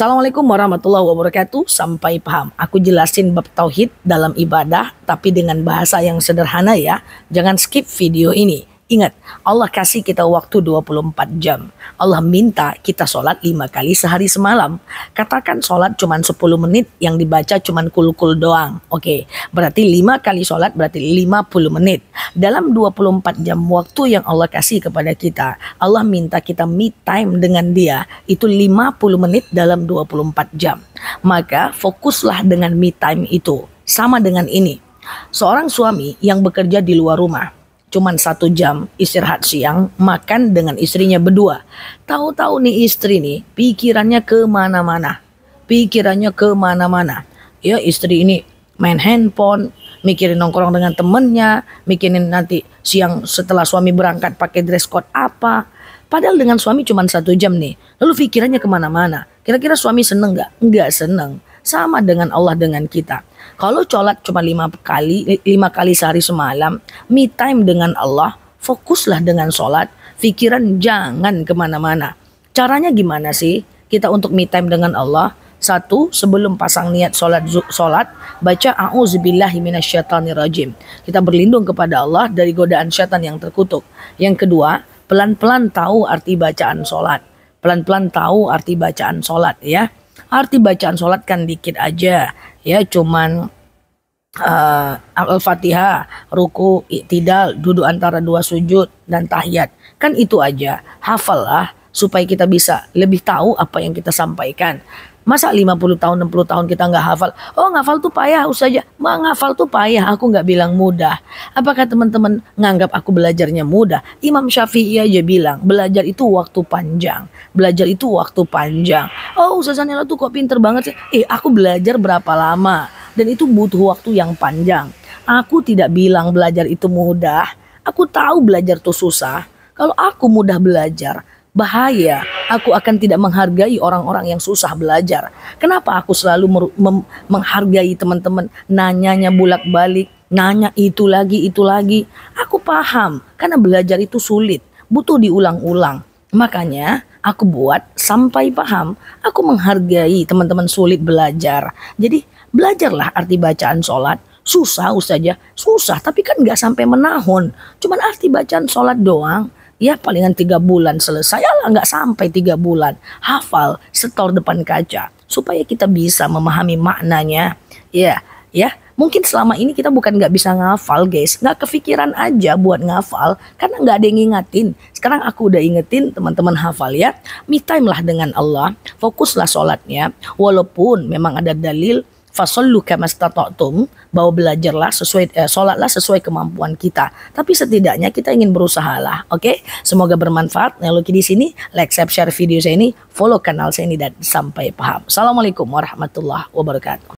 Assalamualaikum warahmatullahi wabarakatuh. Sampai paham. Aku jelasin bab tauhid dalam ibadah tapi dengan bahasa yang sederhana ya. Jangan skip video ini. Ingat, Allah kasih kita waktu 24 jam. Allah minta kita sholat lima kali sehari semalam. Katakan sholat cuma 10 menit yang dibaca cuma kul-kul doang. Oke, berarti lima kali sholat berarti 50 menit. Dalam 24 jam waktu yang Allah kasih kepada kita, Allah minta kita meet time dengan dia. Itu 50 menit dalam 24 jam. Maka fokuslah dengan meet time itu. Sama dengan ini, seorang suami yang bekerja di luar rumah cuman satu jam istirahat siang makan dengan istrinya berdua. Tahu-tahu nih istri nih pikirannya kemana-mana, pikirannya kemana-mana. Ya istri ini main handphone, mikirin nongkrong dengan temennya, mikirin nanti siang setelah suami berangkat pakai dress code apa. Padahal dengan suami cuman satu jam nih, lalu pikirannya kemana-mana. Kira-kira suami seneng nggak? Nggak seneng sama dengan Allah dengan kita. Kalau sholat cuma lima kali, lima kali sehari semalam, me time dengan Allah, fokuslah dengan sholat, pikiran jangan kemana-mana. Caranya gimana sih kita untuk me time dengan Allah? Satu, sebelum pasang niat sholat, sholat baca rajim. Kita berlindung kepada Allah dari godaan syaitan yang terkutuk. Yang kedua, pelan-pelan tahu arti bacaan sholat. Pelan-pelan tahu arti bacaan sholat ya arti bacaan sholat kan dikit aja ya cuman uh, al-fatihah ruku tidak duduk antara dua sujud dan tahiyat kan itu aja hafal lah supaya kita bisa lebih tahu apa yang kita sampaikan Masa 50 tahun, 60 tahun kita nggak hafal? Oh ngafal tuh payah, usaha aja. Mak ngafal tuh payah, aku nggak bilang mudah. Apakah teman-teman nganggap aku belajarnya mudah? Imam Syafi'i aja bilang, belajar itu waktu panjang. Belajar itu waktu panjang. Oh Ustaz lo tuh kok pinter banget sih. Eh aku belajar berapa lama? Dan itu butuh waktu yang panjang. Aku tidak bilang belajar itu mudah. Aku tahu belajar tuh susah. Kalau aku mudah belajar, bahaya aku akan tidak menghargai orang-orang yang susah belajar. Kenapa aku selalu menghargai teman-teman nanyanya bulat balik nanya itu lagi, itu lagi. Aku paham karena belajar itu sulit, butuh diulang-ulang. Makanya aku buat sampai paham, aku menghargai teman-teman sulit belajar. Jadi belajarlah arti bacaan sholat, susah ustazah, susah tapi kan nggak sampai menahun. Cuman arti bacaan sholat doang ya palingan tiga bulan selesai lah nggak sampai tiga bulan hafal setor depan kaca supaya kita bisa memahami maknanya ya ya mungkin selama ini kita bukan nggak bisa ngafal guys nggak kepikiran aja buat ngafal karena nggak ada yang ngingatin sekarang aku udah ingetin teman-teman hafal ya me time lah dengan Allah fokuslah sholatnya walaupun memang ada dalil kama kamastata'tum bahwa belajarlah sesuai eh, salatlah sesuai kemampuan kita. Tapi setidaknya kita ingin berusaha lah oke? Okay? Semoga bermanfaat. Nah, Lucky di sini, like, share, share video saya ini, follow kanal saya ini dan sampai paham. Assalamualaikum warahmatullahi wabarakatuh.